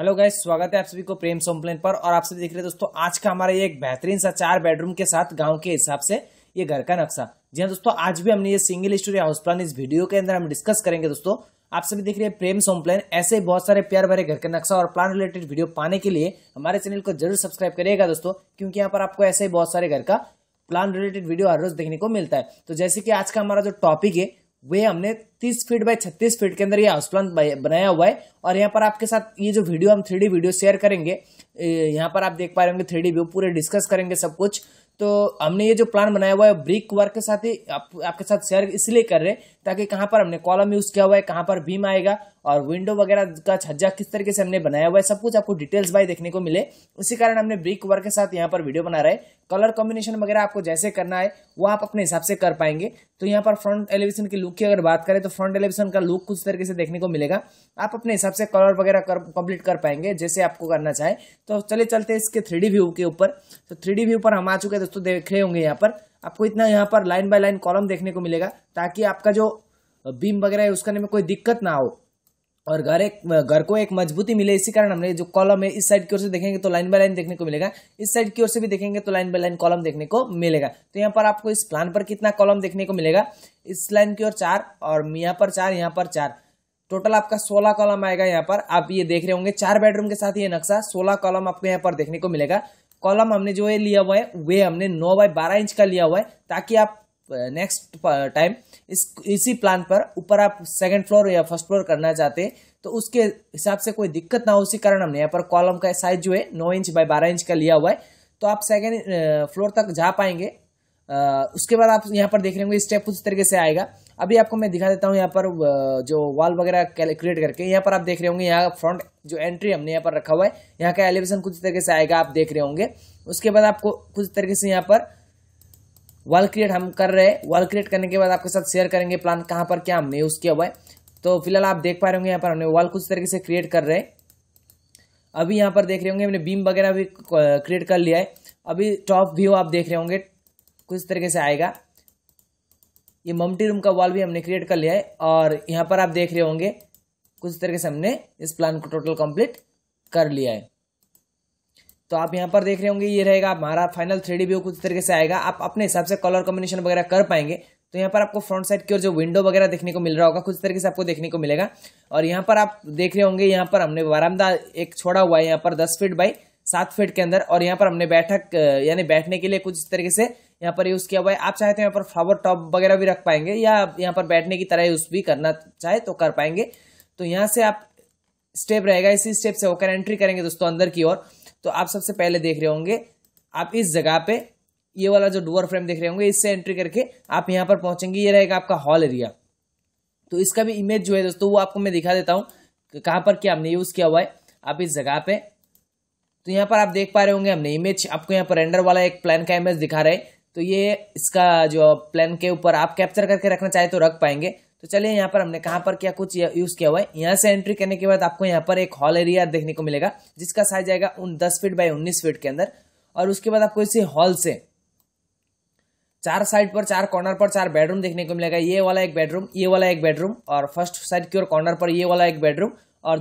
hello guys स्वागत है आप सभी को प्रेम सोमप्लेन पर और आप सभी देख रहे हैं दोस्तों आज का हमारा ये एक बेहतरीन सा चार बेडरूम के साथ गांव के हिसाब से ये घर का नक्शा जी हाँ दोस्तों आज भी हमने ये सिंगल स्टोरी हाउस प्लान इस वीडियो के अंदर हम डिस्कस करेंगे दोस्तों आप सभी देख रहे हैं प्रेम सोमप्लेन ऐसे ही बहुत सारे प्यार भरे घर का नक्शा और प्लान रिलेटेड वीडियो पाने के लिए हमारे चैनल को जरूर सब्सक्राइब करिएगा दोस्तों क्योंकि यहाँ पर आपको ऐसे ही बहुत सारे घर का प्लान रिलेटेड वीडियो हर रोज देखने को मिलता है तो जैसे कि आज का हमारा जो टॉपिक है वे हमने 30 फीट बाय 36 फीट के अंदर ये हाउस प्लान बनाया हुआ है और यहाँ पर आपके साथ ये जो वीडियो हम थ्री वीडियो शेयर करेंगे यहाँ पर आप देख पा रहे होंगे थ्री व्यू पूरे डिस्कस करेंगे सब कुछ तो हमने ये जो प्लान बनाया हुआ है ब्रिक वर्क के साथ ही आप, आपके साथ शेयर इसलिए कर रहे हैं ताकि कहाँ पर हमने कॉलम यूज़ किया हुआ है कहाँ पर बीम आएगा और विंडो वगैरह का छज्जा किस तरीके से हमने बनाया हुआ है सब कुछ आपको डिटेल्स बाय देखने को मिले उसी कारण हमने ब्रिक वर्क के साथ यहाँ पर वीडियो बना रहे कलर कॉम्बिनेशन वगैरह आपको जैसे करना है वो आप अपने हिसाब से कर पाएंगे तो यहाँ पर फ्रंट एलिवेशन की लुक की अगर बात करें तो फ्रंट एलिवेशन का लुक कुछ तरीके से देखने को मिलेगा आप अपने हिसाब से कलर वगैरह कर कंप्लीट कर पाएंगे जैसे आपको करना चाहे तो चले चलते इसके थ्री व्यू के ऊपर तो थ्री व्यू पर हम आ चुके हैं दोस्तों देख रहे होंगे यहाँ पर आपको इतना यहाँ पर लाइन बाय लाइन कॉलम देखने को मिलेगा ताकि आपका जो बीम वगैरह है उसका में कोई दिक्कत ना हो और घर एक घर को एक मजबूती मिले इसी कारण हमने जो कॉलम है इस साइड की ओर से देखेंगे तो लाइन बाय लाइन देखने को मिलेगा इस साइड की ओर से भी देखेंगे तो लाइन बाय लाइन कॉलम देखने को मिलेगा तो यहाँ पर आपको इस प्लान पर कितना कॉलम देखने को मिलेगा इस लाइन की ओर चार और यहाँ पर चार यहाँ पर चार टोटल आपका सोलह कॉलम आएगा यहाँ पर आप ये देख रहे होंगे चार बेडरूम के साथ ये नक्शा सोलह कॉलम आपको यहाँ पर देखने को मिलेगा कॉलम हमने जो है लिया हुआ है वे हमने नौ बाय बारह इंच का लिया हुआ है ताकि आप नेक्स्ट टाइम इस इसी प्लान पर ऊपर आप सेकंड फ्लोर या फर्स्ट फ्लोर करना चाहते हैं तो उसके हिसाब से कोई दिक्कत ना हो उसी कारण हमने यहाँ पर कॉलम का साइज जो है नौ इंच बाय बारह इंच का लिया हुआ है तो आप सेकेंड फ्लोर तक जा पाएंगे उसके बाद आप यहाँ पर देख रहे होंगे स्टेप उस तरीके से आएगा अभी आपको मैं दिखा देता हूँ यहाँ पर जो वॉल वगैरह क्रिएट करके यहाँ पर आप देख रहे होंगे यहाँ फ्रंट जो एंट्री हमने यहाँ पर रखा हुआ है यहाँ का एलिवेशन कुछ तरीके से आएगा आप देख रहे होंगे उसके बाद आपको कुछ तरीके से यहाँ पर वॉल क्रिएट हम कर रहे हैं वॉल क्रिएट करने के बाद आपके साथ शेयर करेंगे प्लान कहाँ पर क्या हमने यूज़ किया हुआ है तो फिलहाल आप देख पा रहे होंगे यहाँ पर हमने वॉल कुछ तरीके से क्रिएट कर रहे हैं अभी यहाँ पर देख रहे होंगे हमने बीम वगैरह भी क्रिएट कर लिया है अभी टॉप व्यू आप देख रहे होंगे कुछ तरीके से आएगा ये मम्टी रूम का वॉल भी हमने क्रिएट कर लिया है और यहाँ पर आप देख रहे होंगे कुछ तरीके से हमने इस प्लान को टोटल कंप्लीट कर लिया है तो आप यहाँ पर देख रहे होंगे ये रहेगा हमारा फाइनल थ्री डी व्यू कुछ तरीके से आएगा आप अपने हिसाब से कलर कॉम्बिनेशन वगैरह कर पाएंगे तो यहाँ पर आपको फ्रंट साइड की ओर जो विंडो वगैरह देखने को मिल रहा होगा कुछ तरीके से आपको देखने को मिलेगा और यहाँ पर आप देख रहे होंगे यहाँ पर हमने बारामदा एक छोड़ा हुआ है यहाँ पर दस फीट बाई सात फीट के अंदर और यहाँ पर हमने बैठक यानी बैठने के लिए कुछ इस तरीके से यहाँ पर यूज़ किया हुआ है आप चाहे तो यहाँ पर फ्लावर टॉप वगैरह भी रख पाएंगे या यहाँ पर बैठने की तरह यूज़ भी करना चाहे तो कर पाएंगे तो यहाँ से आप स्टेप रहेगा इसी स्टेप से होकर एंट्री करेंगे दोस्तों अंदर की ओर तो आप सबसे पहले देख रहे होंगे आप इस जगह पे ये वाला जो डुअर फ्रेम देख रहे होंगे इससे एंट्री करके आप यहाँ पर पहुंचेंगे ये रहेगा आपका हॉल एरिया तो इसका भी इमेज जो है दोस्तों वो आपको मैं दिखा देता हूँ कहाँ पर क्या हमने यूज़ किया हुआ है आप इस जगह पे तो यहाँ पर आप देख पा रहे होंगे हमने इमेज आपको यहाँ पर रेंडर वाला एक प्लान का इमेज दिखा रहे तो ये इसका जो प्लान के ऊपर आप कैप्चर करके रखना चाहे तो रख पाएंगे तो चलिए यहाँ पर हमने कहाँ पर क्या कुछ यूज़ किया हुआ है यहाँ से एंट्री करने के बाद आपको यहाँ पर एक हॉल एरिया देखने को मिलेगा जिसका साइज आएगा उन दस फीट बाई उन्नीस फीट के अंदर और उसके बाद आपको इसी हॉल से चार साइड पर चार कॉर्नर पर चार बेडरूम देखने को मिलेगा ये वाला एक बेडरूम ये वाला एक बेडरूम और फर्स्ट साइड की ओर कॉर्नर पर ये वाला एक बेडरूम और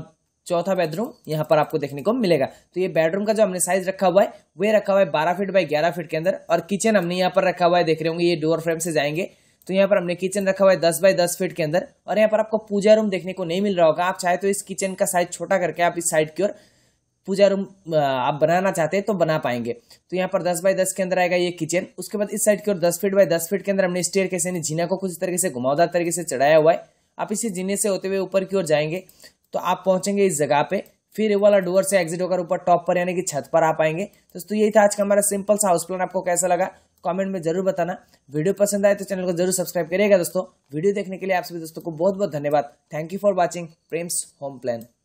चौथा बेडरूम यहाँ पर आपको देखने को मिलेगा तो ये बेडरूम का जो हमने साइज रखा हुआ है वे रखा हुआ है बारह फीट बाई ग्यारह फीट के अंदर और किचन हमने यहाँ पर रखा हुआ है देख रहे होंगे ये डोर फ्रेम से जाएंगे तो यहाँ पर हमने किचन रखा हुआ है दस बाय दस फीट के अंदर और यहाँ पर आपको पूजा रूम देखने को नहीं मिल रहा होगा आप चाहे तो इस किचन का साइज छोटा करके आप इस साइड की ओर पूजा रूम आप बनाना चाहते हैं तो बना पाएंगे तो यहाँ पर दस बाय दस के अंदर आएगा ये किचन उसके बाद इस साइड की ओर दस फीट बाय दस फीट के अंदर हमने स्टेयर कैसे जीना को कुछ तरीके से घुमावदार तरीके से चढ़ाया हुआ है आप इसी जीने से होते हुए ऊपर की ओर जाएंगे तो आप पहुंचेंगे इस जगह पे फिर ये वाला डोर से एग्जिट होकर ऊपर टॉप पर यानी कि छत पर आ पाएंगे तो दोस्तों यही था आज का हमारा सिंपल सा हाउस प्लान आपको कैसा लगा कमेंट में जरूर बताना वीडियो पसंद आए तो चैनल को जरूर सब्सक्राइब करिएगा दोस्तों वीडियो देखने के लिए आप सभी दोस्तों को बहुत बहुत धन्यवाद thank you for watching Prem's home plan